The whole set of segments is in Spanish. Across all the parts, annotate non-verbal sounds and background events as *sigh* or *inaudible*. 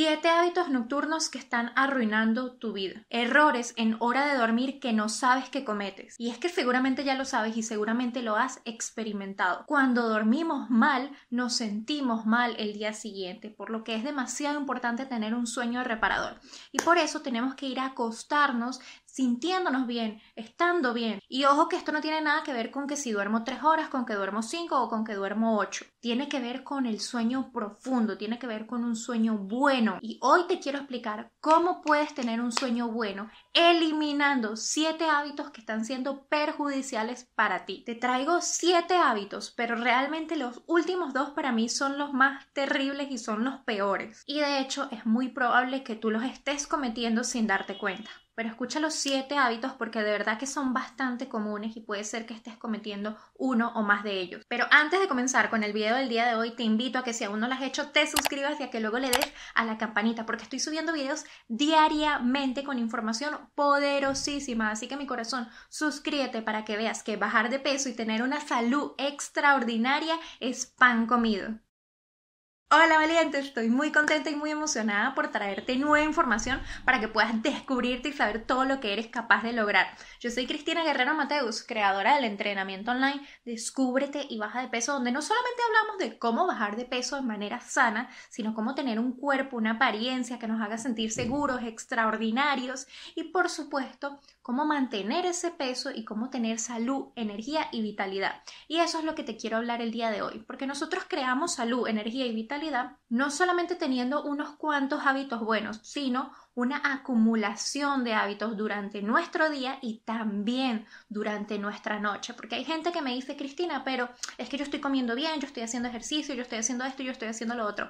Siete hábitos nocturnos que están arruinando tu vida. Errores en hora de dormir que no sabes que cometes. Y es que seguramente ya lo sabes y seguramente lo has experimentado. Cuando dormimos mal, nos sentimos mal el día siguiente, por lo que es demasiado importante tener un sueño reparador. Y por eso tenemos que ir a acostarnos sintiéndonos bien, estando bien. Y ojo que esto no tiene nada que ver con que si duermo tres horas, con que duermo cinco o con que duermo ocho. Tiene que ver con el sueño profundo, tiene que ver con un sueño bueno. Y hoy te quiero explicar cómo puedes tener un sueño bueno eliminando siete hábitos que están siendo perjudiciales para ti. Te traigo siete hábitos, pero realmente los últimos dos para mí son los más terribles y son los peores. Y de hecho es muy probable que tú los estés cometiendo sin darte cuenta pero escucha los siete hábitos porque de verdad que son bastante comunes y puede ser que estés cometiendo uno o más de ellos. Pero antes de comenzar con el video del día de hoy, te invito a que si aún no lo has hecho, te suscribas y a que luego le des a la campanita porque estoy subiendo videos diariamente con información poderosísima. Así que mi corazón, suscríbete para que veas que bajar de peso y tener una salud extraordinaria es pan comido. Hola valiente, estoy muy contenta y muy emocionada por traerte nueva información para que puedas descubrirte y saber todo lo que eres capaz de lograr. Yo soy Cristina Guerrero Mateus, creadora del entrenamiento online Descúbrete y baja de peso, donde no solamente hablamos de cómo bajar de peso de manera sana, sino cómo tener un cuerpo, una apariencia que nos haga sentir seguros, extraordinarios y por supuesto cómo mantener ese peso y cómo tener salud, energía y vitalidad. Y eso es lo que te quiero hablar el día de hoy, porque nosotros creamos salud, energía y vitalidad no solamente teniendo unos cuantos hábitos buenos, sino una acumulación de hábitos durante nuestro día y también durante nuestra noche. Porque hay gente que me dice, Cristina, pero es que yo estoy comiendo bien, yo estoy haciendo ejercicio, yo estoy haciendo esto, yo estoy haciendo lo otro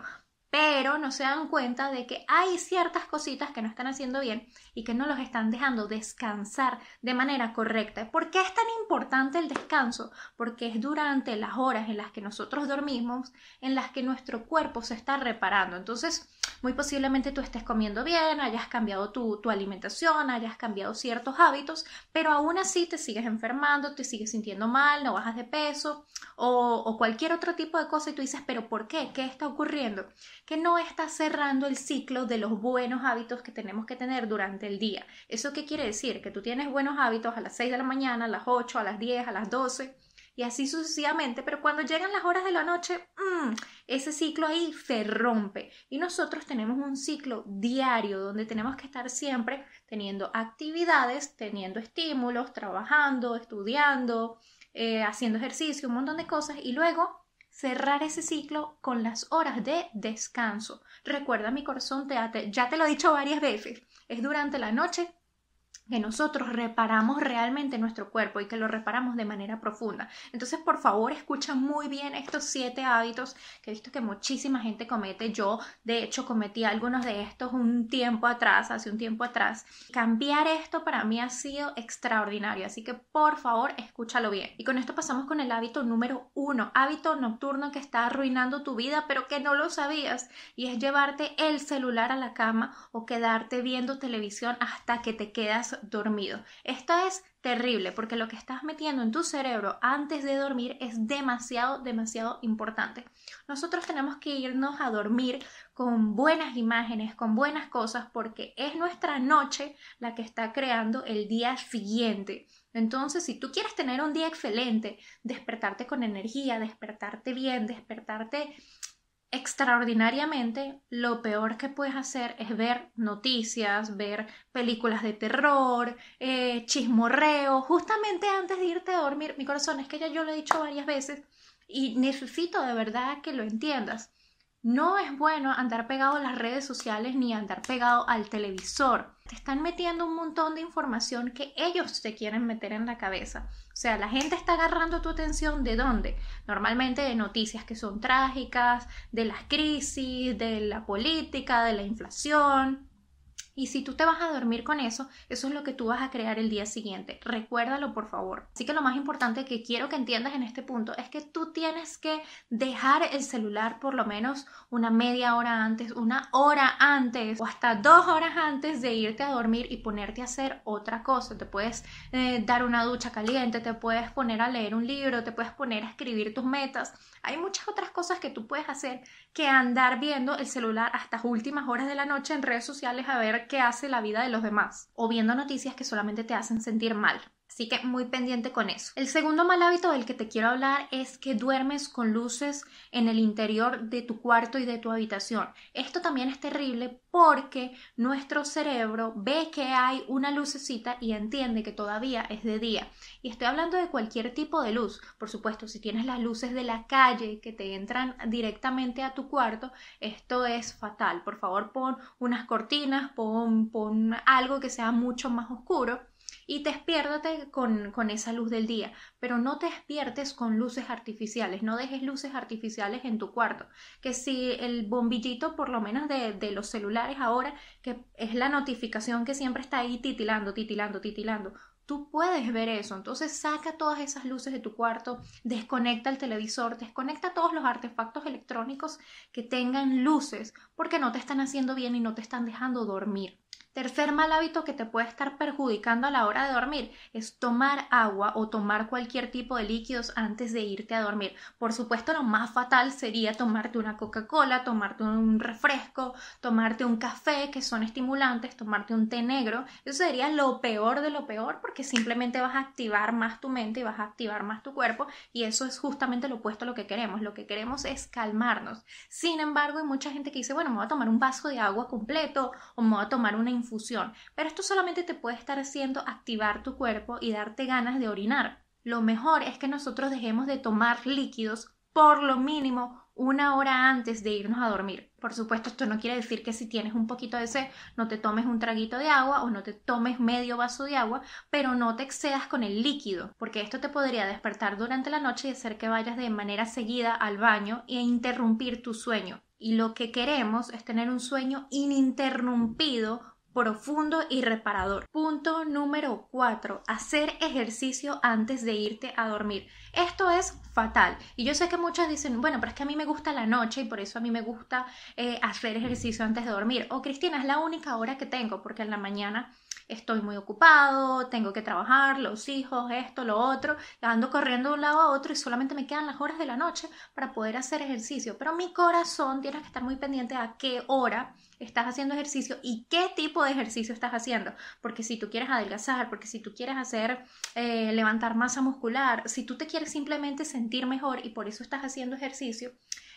pero no se dan cuenta de que hay ciertas cositas que no están haciendo bien y que no los están dejando descansar de manera correcta. ¿Por qué es tan importante el descanso? Porque es durante las horas en las que nosotros dormimos, en las que nuestro cuerpo se está reparando. Entonces, muy posiblemente tú estés comiendo bien, hayas cambiado tu, alimentación, hayas cambiado ciertos hábitos, pero aún así te sigues enfermando, te sigues sintiendo mal, no bajas de peso o cualquier otro tipo de cosa y tú dices, pero ¿por qué? ¿Qué está ocurriendo? que no está cerrando el ciclo de los buenos hábitos que tenemos que tener durante el día. ¿Eso qué quiere decir? Que tú tienes buenos hábitos a las 6 de la mañana, a las 8, a las 10, a las 12 y así sucesivamente, pero cuando llegan las horas de la noche, mm, ese ciclo ahí se rompe. Y nosotros tenemos un ciclo diario donde tenemos que estar siempre teniendo actividades, teniendo estímulos, trabajando, estudiando, eh, haciendo ejercicio, un montón de cosas y luego cerrar ese ciclo con las horas de descanso. Recuerda, mi corazón, te, ya te lo he dicho varias veces, es durante la noche que nosotros reparamos realmente nuestro cuerpo y que lo reparamos de manera profunda. Entonces, por favor, escucha muy bien estos siete hábitos que he visto que muchísima gente comete. Yo, de hecho, cometí algunos de estos un tiempo atrás, hace un tiempo atrás. Cambiar esto para mí ha sido extraordinario, así que por favor, escúchalo bien. Y con esto pasamos con el hábito número uno, hábito nocturno que está arruinando tu vida, pero que no lo sabías, y es llevarte el celular a la cama o quedarte viendo televisión hasta que te queda dormido. Esto es terrible porque lo que estás metiendo en tu cerebro antes de dormir es demasiado, demasiado importante. Nosotros tenemos que irnos a dormir con buenas imágenes, con buenas cosas, porque es nuestra noche la que está creando el día siguiente. Entonces, si tú quieres tener un día excelente, despertarte con energía, despertarte bien, despertarte extraordinariamente, lo peor que puedes hacer es ver noticias, ver películas de terror, eh, chismorreo, justamente antes de irte a dormir. Mi corazón es que ya yo lo he dicho varias veces y necesito de verdad que lo entiendas. No es bueno andar pegado a las redes sociales ni andar pegado al televisor. Te están metiendo un montón de información que ellos te quieren meter en la cabeza. O sea, la gente está agarrando tu atención de dónde? Normalmente de noticias que son trágicas, de las crisis, de la política, de la inflación, y si tú te vas a dormir con eso, eso es lo que tú vas a crear el día siguiente. Recuérdalo, por favor. Así que lo más importante que quiero que entiendas en este punto es que tú tienes que dejar el celular por lo menos una media hora antes, una hora antes o hasta dos horas antes de irte a dormir y ponerte a hacer otra cosa. Te puedes eh, dar una ducha caliente, te puedes poner a leer un libro, te puedes poner a escribir tus metas. Hay muchas otras cosas que tú puedes hacer que andar viendo el celular hasta las últimas horas de la noche en redes sociales a ver qué hace la vida de los demás o viendo noticias que solamente te hacen sentir mal. Así que muy pendiente con eso. El segundo mal hábito del que te quiero hablar es que duermes con luces en el interior de tu cuarto y de tu habitación. Esto también es terrible porque nuestro cerebro ve que hay una lucecita y entiende que todavía es de día. Y estoy hablando de cualquier tipo de luz. Por supuesto, si tienes las luces de la calle que te entran directamente a tu cuarto, esto es fatal. Por favor, pon unas cortinas, pon, pon algo que sea mucho más oscuro y despiértate con, esa luz del día, pero no te despiertes con luces artificiales, no dejes luces artificiales en tu cuarto, que si el bombillito por lo menos de, de los celulares ahora, que es la notificación que siempre está ahí titilando, titilando, titilando, Tú puedes ver eso, entonces saca todas esas luces de tu cuarto, desconecta el televisor, desconecta todos los artefactos electrónicos que tengan luces, porque no te están haciendo bien y no te están dejando dormir. Tercer mal hábito que te puede estar perjudicando a la hora de dormir es tomar agua o tomar cualquier tipo de líquidos antes de irte a dormir. Por supuesto, lo más fatal sería tomarte una Coca-Cola, tomarte un refresco, tomarte un café, que son estimulantes, tomarte un té negro. Eso sería lo peor de lo peor porque simplemente vas a activar más tu mente y vas a activar más tu cuerpo y eso es justamente lo opuesto a lo que queremos. Lo que queremos es calmarnos. Sin embargo, hay mucha gente que dice, bueno, me voy a tomar un vaso de agua completo o me voy a tomar una pero esto solamente te puede estar haciendo activar tu cuerpo y darte ganas de orinar. Lo mejor es que nosotros dejemos de tomar líquidos por lo mínimo una hora antes de irnos a dormir. Por supuesto, esto no quiere decir que si tienes un poquito de sed, no te tomes un traguito de agua o no te tomes medio vaso de agua, pero no te excedas con el líquido, porque esto te podría despertar durante la noche y hacer que vayas de manera seguida al baño e interrumpir tu sueño. Y lo que queremos es tener un sueño ininterrumpido profundo y reparador. Punto número 4. Hacer ejercicio antes de irte a dormir. Esto es fatal. Y yo sé que muchas dicen, bueno, pero es que a mí me gusta la noche y por eso a mí me gusta eh, hacer ejercicio antes de dormir. O oh, Cristina, es la única hora que tengo porque en la mañana estoy muy ocupado, tengo que trabajar, los hijos, esto, lo otro, ando corriendo de un lado a otro y solamente me quedan las horas de la noche para poder hacer ejercicio. Pero mi corazón tiene que estar muy pendiente a qué hora estás haciendo ejercicio y qué tipo de ejercicio estás haciendo. Porque si tú quieres adelgazar, porque si tú quieres hacer eh, levantar masa muscular, si tú te quieres simplemente sentir mejor y por eso estás haciendo ejercicio,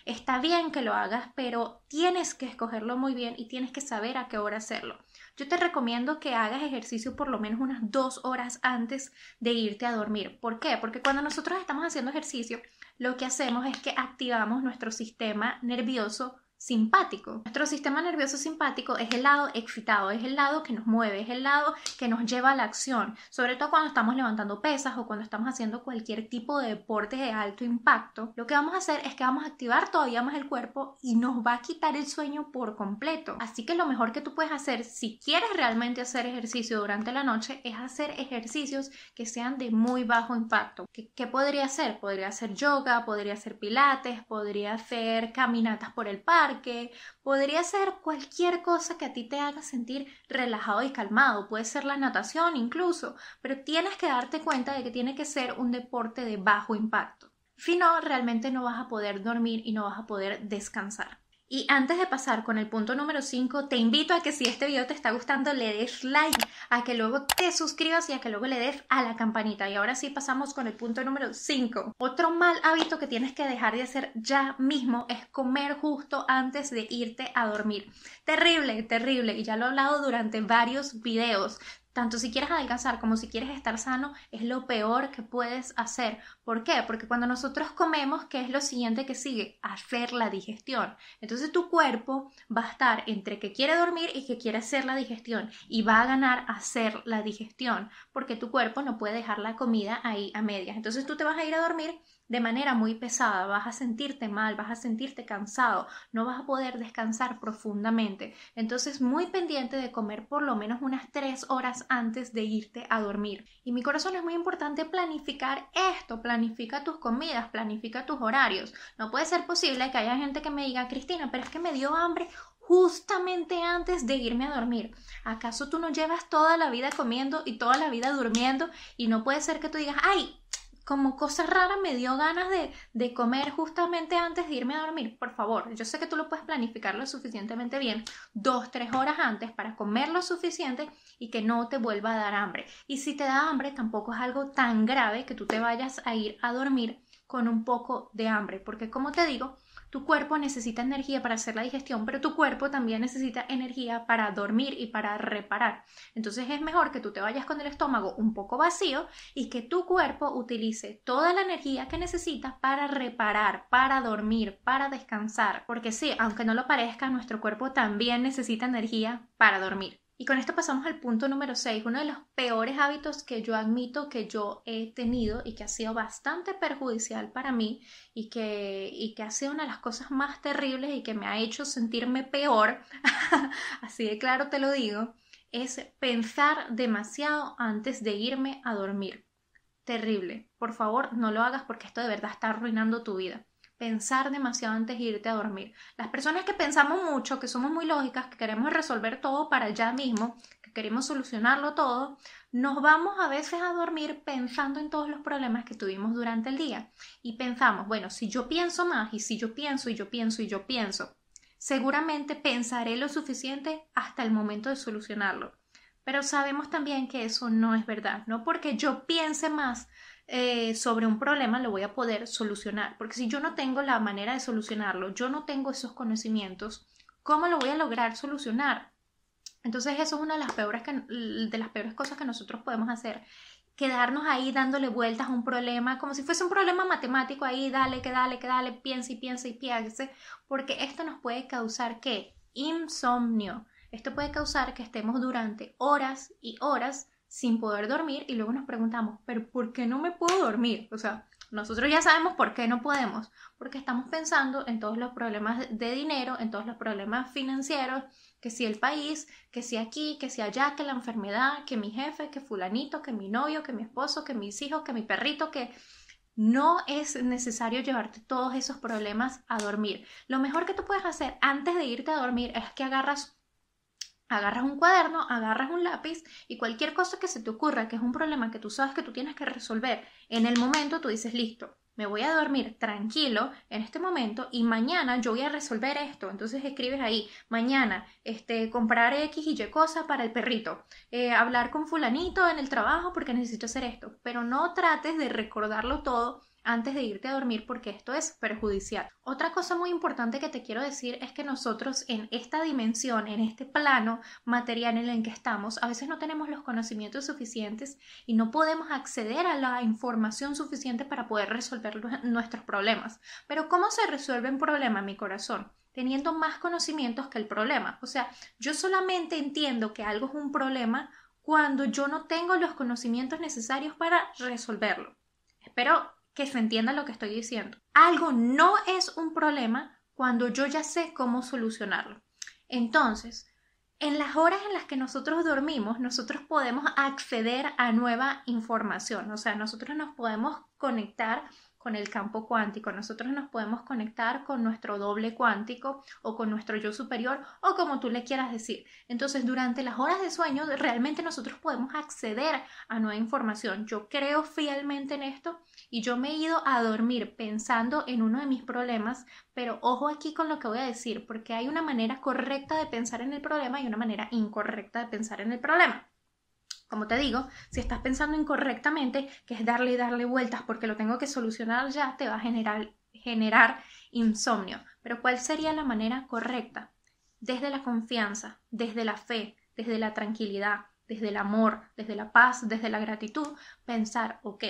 está bien que lo hagas, pero tienes que escogerlo muy bien y tienes que saber a qué hora hacerlo. Yo te recomiendo que hagas ejercicio por lo menos unas dos horas antes de irte a dormir. ¿Por qué? Porque cuando nosotros estamos haciendo ejercicio, lo que hacemos es que activamos nuestro sistema nervioso simpático. Nuestro sistema nervioso simpático es el lado excitado, es el lado que nos mueve, es el lado que nos lleva a la acción, sobre todo cuando estamos levantando pesas o cuando estamos haciendo cualquier tipo de deporte de alto impacto. Lo que vamos a hacer es que vamos a activar todavía más el cuerpo y nos va a quitar el sueño por completo. Así que lo mejor que tú puedes hacer si quieres realmente hacer ejercicio durante la noche es hacer ejercicios que sean de muy bajo impacto. ¿Qué, podría hacer? Podría hacer yoga, podría hacer pilates, podría hacer caminatas por el parque, que podría ser cualquier cosa que a ti te haga sentir relajado y calmado, puede ser la natación incluso, pero tienes que darte cuenta de que tiene que ser un deporte de bajo impacto. Si no, realmente no vas a poder dormir y no vas a poder descansar. Y antes de pasar con el punto número 5, te invito a que si este video te está gustando, le des like, a que luego te suscribas y a que luego le des a la campanita. Y ahora sí pasamos con el punto número 5. Otro mal hábito que tienes que dejar de hacer ya mismo es comer justo antes de irte a dormir. Terrible, terrible. Y ya lo he hablado durante varios videos. Tanto si quieres adelgazar como si quieres estar sano, es lo peor que puedes hacer. ¿Por qué? Porque cuando nosotros comemos, ¿qué es lo siguiente que sigue? Hacer la digestión. Entonces tu cuerpo va a estar entre que quiere dormir y que quiere hacer la digestión. Y va a ganar hacer la digestión, porque tu cuerpo no puede dejar la comida ahí a medias. Entonces tú te vas a ir a dormir de manera muy pesada, vas a sentirte mal, vas a sentirte cansado, no vas a poder descansar profundamente. Entonces, muy pendiente de comer por lo menos unas tres horas antes de irte a dormir. Y mi corazón es muy importante planificar esto, planifica tus comidas, planifica tus horarios. No puede ser posible que haya gente que me diga, Cristina, pero es que me dio hambre justamente antes de irme a dormir. ¿Acaso tú no llevas toda la vida comiendo y toda la vida durmiendo y no puede ser que tú digas, ay, como cosa rara me dio ganas de, de, comer justamente antes de irme a dormir. Por favor, yo sé que tú lo puedes planificar lo suficientemente bien, dos, tres horas antes para comer lo suficiente y que no te vuelva a dar hambre. Y si te da hambre, tampoco es algo tan grave que tú te vayas a ir a dormir con un poco de hambre, porque como te digo, tu cuerpo necesita energía para hacer la digestión, pero tu cuerpo también necesita energía para dormir y para reparar. Entonces es mejor que tú te vayas con el estómago un poco vacío y que tu cuerpo utilice toda la energía que necesita para reparar, para dormir, para descansar. Porque sí, aunque no lo parezca, nuestro cuerpo también necesita energía para dormir. Y con esto pasamos al punto número 6, uno de los peores hábitos que yo admito que yo he tenido y que ha sido bastante perjudicial para mí y que, y que ha sido una de las cosas más terribles y que me ha hecho sentirme peor, *laughs* así de claro te lo digo, es pensar demasiado antes de irme a dormir. Terrible. Por favor, no lo hagas porque esto de verdad está arruinando tu vida pensar demasiado antes de irte a dormir. Las personas que pensamos mucho, que somos muy lógicas, que queremos resolver todo para ya mismo, que queremos solucionarlo todo, nos vamos a veces a dormir pensando en todos los problemas que tuvimos durante el día. Y pensamos, bueno, si yo pienso más y si yo pienso y yo pienso y yo pienso, seguramente pensaré lo suficiente hasta el momento de solucionarlo. Pero sabemos también que eso no es verdad, no porque yo piense más eh, sobre un problema lo voy a poder solucionar. Porque si yo no tengo la manera de solucionarlo, yo no tengo esos conocimientos, ¿cómo lo voy a lograr solucionar? Entonces eso es una de las peores, de las peores cosas que nosotros podemos hacer. Quedarnos ahí dándole vueltas a un problema, como si fuese un problema matemático ahí, dale, que dale, que dale, piensa y piensa y piense, porque esto nos puede causar que Insomnio. Esto puede causar que estemos durante horas y horas sin poder dormir y luego nos preguntamos, pero ¿por qué no me puedo dormir? O sea, nosotros ya sabemos por qué no podemos, porque estamos pensando en todos los problemas de dinero, en todos los problemas financieros, que si el país, que si aquí, que si allá, que la enfermedad, que mi jefe, que fulanito, que mi novio, que mi esposo, que mis hijos, que mi perrito, que no es necesario llevarte todos esos problemas a dormir. Lo mejor que tú puedes hacer antes de irte a dormir es que agarras agarras un cuaderno, agarras un lápiz y cualquier cosa que se te ocurra, que es un problema que tú sabes que tú tienes que resolver en el momento, tú dices, listo, me voy a dormir tranquilo en este momento y mañana yo voy a resolver esto. Entonces escribes ahí, mañana, este, comprar X y Y cosa para el perrito, eh, hablar con fulanito en el trabajo porque necesito hacer esto, pero no trates de recordarlo todo antes de irte a dormir porque esto es perjudicial. Otra cosa muy importante que te quiero decir es que nosotros en esta dimensión, en este plano material en el que estamos, a veces no tenemos los conocimientos suficientes y no podemos acceder a la información suficiente para poder resolver nuestros problemas. Pero ¿cómo se resuelve un problema en mi corazón? teniendo más conocimientos que el problema. O sea, yo solamente entiendo que algo es un problema cuando yo no tengo los conocimientos necesarios para resolverlo. Espero que se entienda lo que estoy diciendo. Algo no es un problema cuando yo ya sé cómo solucionarlo. Entonces, en las horas en las que nosotros dormimos, nosotros podemos acceder a nueva información, o sea, nosotros nos podemos conectar con el campo cuántico. Nosotros nos podemos conectar con nuestro doble cuántico o con nuestro yo superior o como tú le quieras decir. Entonces, durante las horas de sueño, realmente nosotros podemos acceder a nueva información. Yo creo fielmente en esto y yo me he ido a dormir pensando en uno de mis problemas, pero ojo aquí con lo que voy a decir, porque hay una manera correcta de pensar en el problema y una manera incorrecta de pensar en el problema como te digo, si estás pensando incorrectamente, que es darle y darle vueltas porque lo tengo que solucionar ya, te va a generar, generar insomnio. Pero ¿cuál sería la manera correcta? Desde la confianza, desde la fe, desde la tranquilidad, desde el amor, desde la paz, desde la gratitud, pensar, ok,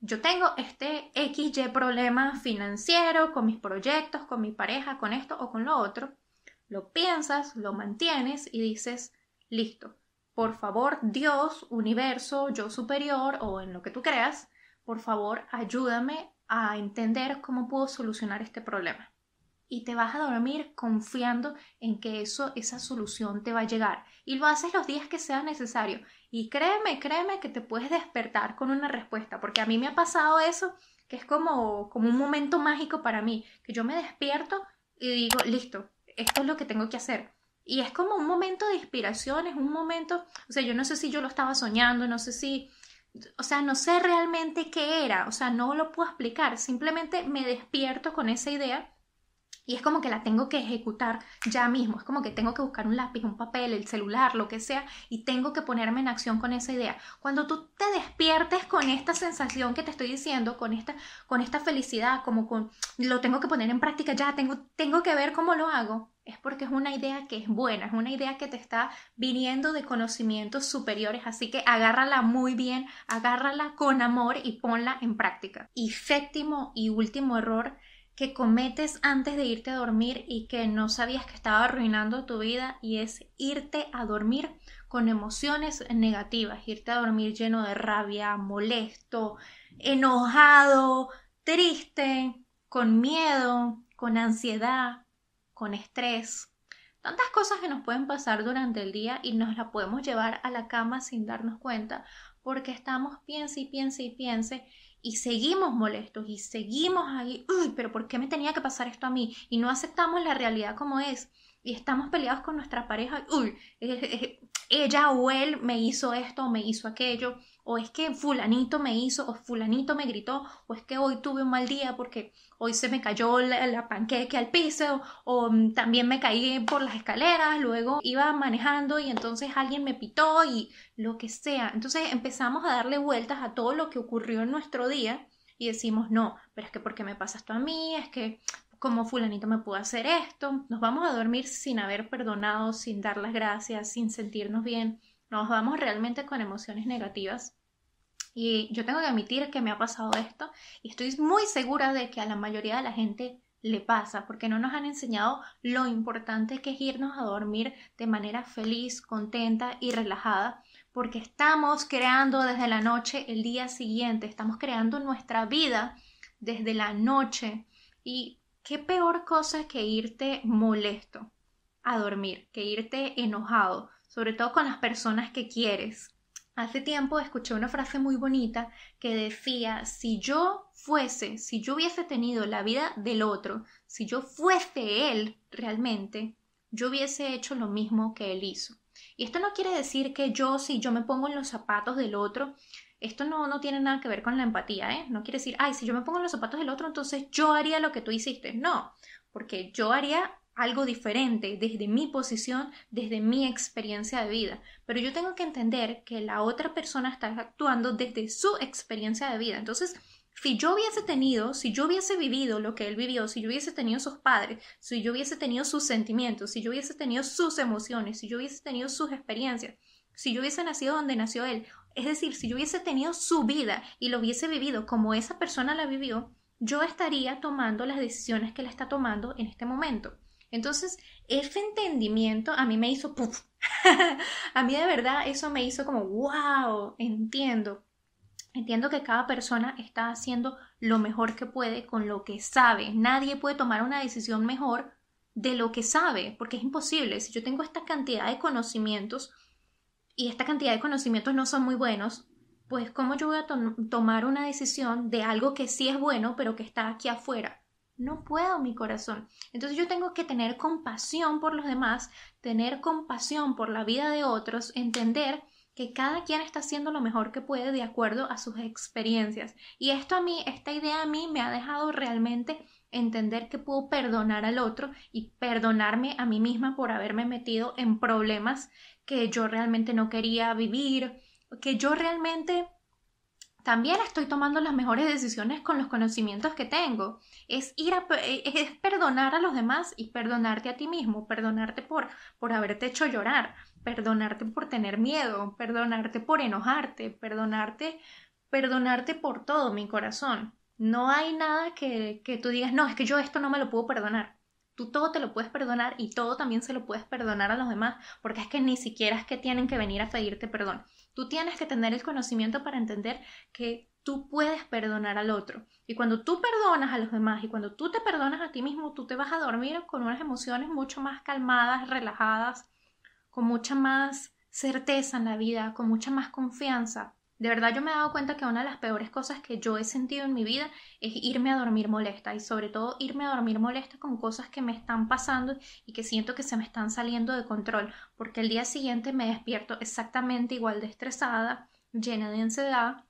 yo tengo este XY problema financiero con mis proyectos, con mi pareja, con esto o con lo otro. Lo piensas, lo mantienes y dices, listo, por favor, Dios, universo, yo superior o en lo que tú creas, por favor, ayúdame a entender cómo puedo solucionar este problema. Y te vas a dormir confiando en que eso, esa solución te va a llegar. Y lo haces los días que sea necesario. Y créeme, créeme que te puedes despertar con una respuesta, porque a mí me ha pasado eso, que es como, como un momento mágico para mí, que yo me despierto y digo, listo, esto es lo que tengo que hacer y es como un momento de inspiración, es un momento, o sea, yo no sé si yo lo estaba soñando, no sé si, o sea, no sé realmente qué era, o sea, no lo puedo explicar, simplemente me despierto con esa idea y es como que la tengo que ejecutar ya mismo, es como que tengo que buscar un lápiz, un papel, el celular, lo que sea, y tengo que ponerme en acción con esa idea. Cuando tú te despiertes con esta sensación que te estoy diciendo, con esta, con esta felicidad, como con, lo tengo que poner en práctica ya, tengo, tengo que ver cómo lo hago, es porque es una idea que es buena, es una idea que te está viniendo de conocimientos superiores, así que agárrala muy bien, agárrala con amor y ponla en práctica. Y séptimo y último error que cometes antes de irte a dormir y que no sabías que estaba arruinando tu vida y es irte a dormir con emociones negativas, irte a dormir lleno de rabia, molesto, enojado, triste, con miedo, con ansiedad, con estrés, tantas cosas que nos pueden pasar durante el día y nos la podemos llevar a la cama sin darnos cuenta porque estamos piense y piense y piense y seguimos molestos y seguimos ahí, uy, pero ¿por qué me tenía que pasar esto a mí? Y no aceptamos la realidad como es y estamos peleados con nuestra pareja, uy, eh, eh, ella o él me hizo esto, o me hizo aquello o es que fulanito me hizo, o fulanito me gritó, o es que hoy tuve un mal día porque hoy se me cayó la, panqueque al piso, o, mm, también me caí por las escaleras, luego iba manejando y entonces alguien me pitó y lo que sea. Entonces empezamos a darle vueltas a todo lo que ocurrió en nuestro día y decimos, no, pero es que ¿por qué me pasa esto a mí? Es que como fulanito me pudo hacer esto. Nos vamos a dormir sin haber perdonado, sin dar las gracias, sin sentirnos bien nos vamos realmente con emociones negativas. Y yo tengo que admitir que me ha pasado esto y estoy muy segura de que a la mayoría de la gente le pasa, porque no nos han enseñado lo importante que es irnos a dormir de manera feliz, contenta y relajada, porque estamos creando desde la noche el día siguiente, estamos creando nuestra vida desde la noche. Y qué peor cosa que irte molesto a dormir, que irte enojado, sobre todo con las personas que quieres. Hace tiempo escuché una frase muy bonita que decía, si yo fuese, si yo hubiese tenido la vida del otro, si yo fuese él realmente, yo hubiese hecho lo mismo que él hizo. Y esto no quiere decir que yo, si yo me pongo en los zapatos del otro, esto no, no tiene nada que ver con la empatía, ¿eh? No quiere decir, ay, si yo me pongo en los zapatos del otro, entonces yo haría lo que tú hiciste. No, porque yo haría algo diferente desde mi posición, desde mi experiencia de vida. Pero yo tengo que entender que la otra persona está actuando desde su experiencia de vida. Entonces, si yo hubiese tenido, si yo hubiese vivido lo que él vivió, si yo hubiese tenido sus padres, si yo hubiese tenido sus sentimientos, si yo hubiese tenido sus emociones, si yo hubiese tenido sus experiencias, si yo hubiese nacido donde nació él, es decir, si yo hubiese tenido su vida y lo hubiese vivido como esa persona la vivió, yo estaría tomando las decisiones que él está tomando en este momento. Entonces, ese entendimiento a mí me hizo puff. *laughs* a mí de verdad eso me hizo como, wow, entiendo. Entiendo que cada persona está haciendo lo mejor que puede con lo que sabe. Nadie puede tomar una decisión mejor de lo que sabe, porque es imposible. Si yo tengo esta cantidad de conocimientos y esta cantidad de conocimientos no son muy buenos, pues cómo yo voy a tomar una decisión de algo que sí es bueno, pero que está aquí afuera. No puedo, mi corazón. Entonces yo tengo que tener compasión por los demás, tener compasión por la vida de otros, entender que cada quien está haciendo lo mejor que puede de acuerdo a sus experiencias. Y esto a mí, esta idea a mí me ha dejado realmente entender que puedo perdonar al otro y perdonarme a mí misma por haberme metido en problemas que yo realmente no quería vivir, que yo realmente también estoy tomando las mejores decisiones con los conocimientos que tengo. Es ir eh, es perdonar a los demás y perdonarte a ti mismo, perdonarte por, por haberte hecho llorar, perdonarte por tener miedo, perdonarte por enojarte, perdonarte, perdonarte por todo mi corazón. No hay nada que, que tú digas, no, es que yo esto no me lo puedo perdonar. Tú todo te lo puedes perdonar y todo también se lo puedes perdonar a los demás, porque es que ni siquiera es que tienen que venir a pedirte perdón. Tú tienes que tener el conocimiento para entender que tú puedes perdonar al otro. Y cuando tú perdonas a los demás y cuando tú te perdonas a ti mismo, tú te vas a dormir con unas emociones mucho más calmadas, relajadas, con mucha más certeza en la vida, con mucha más confianza. De verdad yo me he dado cuenta que una de las peores cosas que yo he sentido en mi vida es irme a dormir molesta y sobre todo irme a dormir molesta con cosas que me están pasando y que siento que se me están saliendo de control, porque el día siguiente me despierto exactamente igual de estresada, llena de ansiedad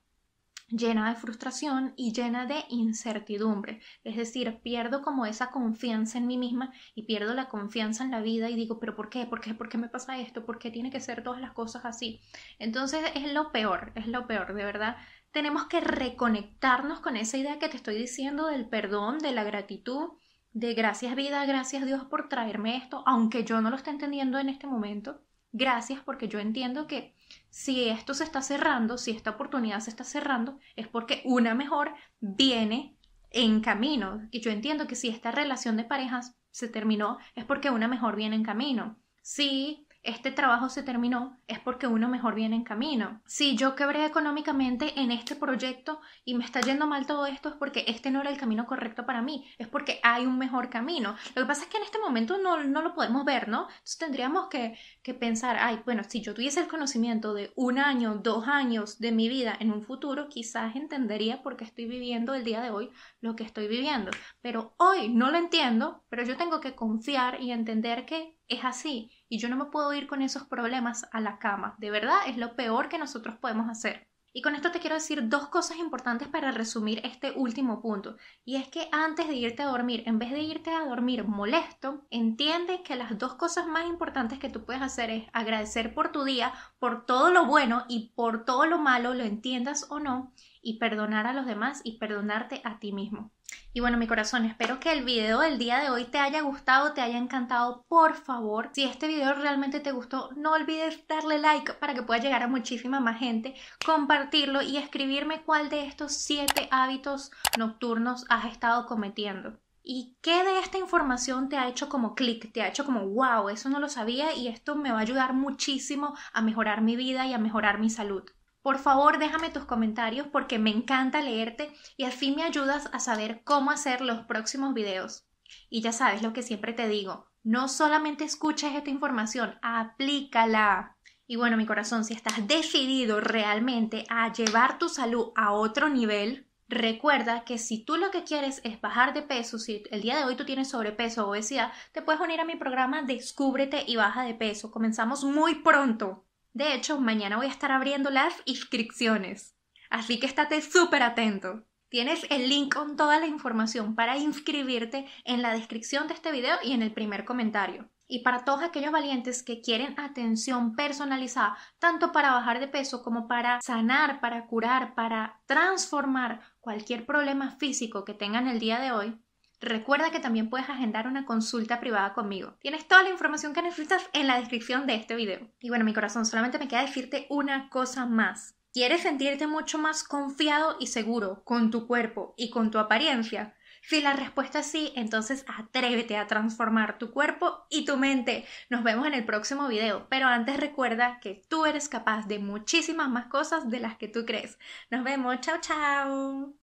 llena de frustración y llena de incertidumbre. Es decir, pierdo como esa confianza en mí misma y pierdo la confianza en la vida y digo, pero ¿por qué? ¿Por qué? ¿Por qué me pasa esto? ¿Por qué tiene que ser todas las cosas así? Entonces es lo peor, es lo peor, de verdad. Tenemos que reconectarnos con esa idea que te estoy diciendo del perdón, de la gratitud, de gracias vida, gracias Dios por traerme esto, aunque yo no lo esté entendiendo en este momento gracias porque yo entiendo que si esto se está cerrando, si esta oportunidad se está cerrando, es porque una mejor viene en camino. Y yo entiendo que si esta relación de parejas se terminó, es porque una mejor viene en camino. Si este trabajo se terminó es porque uno mejor viene en camino. Si yo quebré económicamente en este proyecto y me está yendo mal todo esto es porque este no era el camino correcto para mí, es porque hay un mejor camino. Lo que pasa es que en este momento no, no lo podemos ver, ¿no? Entonces tendríamos que, que pensar, ay, bueno, si yo tuviese el conocimiento de un año, dos años de mi vida en un futuro, quizás entendería por qué estoy viviendo el día de hoy lo que estoy viviendo. Pero hoy no lo entiendo, pero yo tengo que confiar y entender que es así y yo no me puedo ir con esos problemas a la cama. De verdad es lo peor que nosotros podemos hacer. Y con esto te quiero decir dos cosas importantes para resumir este último punto. Y es que antes de irte a dormir, en vez de irte a dormir molesto, entiende que las dos cosas más importantes que tú puedes hacer es agradecer por tu día, por todo lo bueno y por todo lo malo, lo entiendas o no, y perdonar a los demás y perdonarte a ti mismo. Y bueno, mi corazón, espero que el video del día de hoy te haya gustado, te haya encantado. Por favor, si este video realmente te gustó, no olvides darle like para que pueda llegar a muchísima más gente, compartirlo y escribirme cuál de estos 7 hábitos nocturnos has estado cometiendo. ¿Y qué de esta información te ha hecho como clic? Te ha hecho como, wow, eso no lo sabía y esto me va a ayudar muchísimo a mejorar mi vida y a mejorar mi salud. Por favor, déjame tus comentarios porque me encanta leerte y al fin me ayudas a saber cómo hacer los próximos videos. Y ya sabes lo que siempre te digo, no solamente escuches esta información, aplícala. Y bueno, mi corazón, si estás decidido realmente a llevar tu salud a otro nivel, Recuerda que si tú lo que quieres es bajar de peso, si el día de hoy tú tienes sobrepeso o obesidad, te puedes unir a mi programa Descúbrete y baja de peso. Comenzamos muy pronto. De hecho, mañana voy a estar abriendo las inscripciones, así que estate súper atento. Tienes el link con toda la información para inscribirte en la descripción de este video y en el primer comentario. Y para todos aquellos valientes que quieren atención personalizada, tanto para bajar de peso como para sanar, para curar, para transformar cualquier problema físico que tengan el día de hoy, Recuerda que también puedes agendar una consulta privada conmigo. Tienes toda la información que necesitas en la descripción de este video. Y bueno, mi corazón, solamente me queda decirte una cosa más. ¿Quieres sentirte mucho más confiado y seguro con tu cuerpo y con tu apariencia? Si la respuesta es sí, entonces atrévete a transformar tu cuerpo y tu mente. Nos vemos en el próximo video, pero antes recuerda que tú eres capaz de muchísimas más cosas de las que tú crees. Nos vemos, chao chao.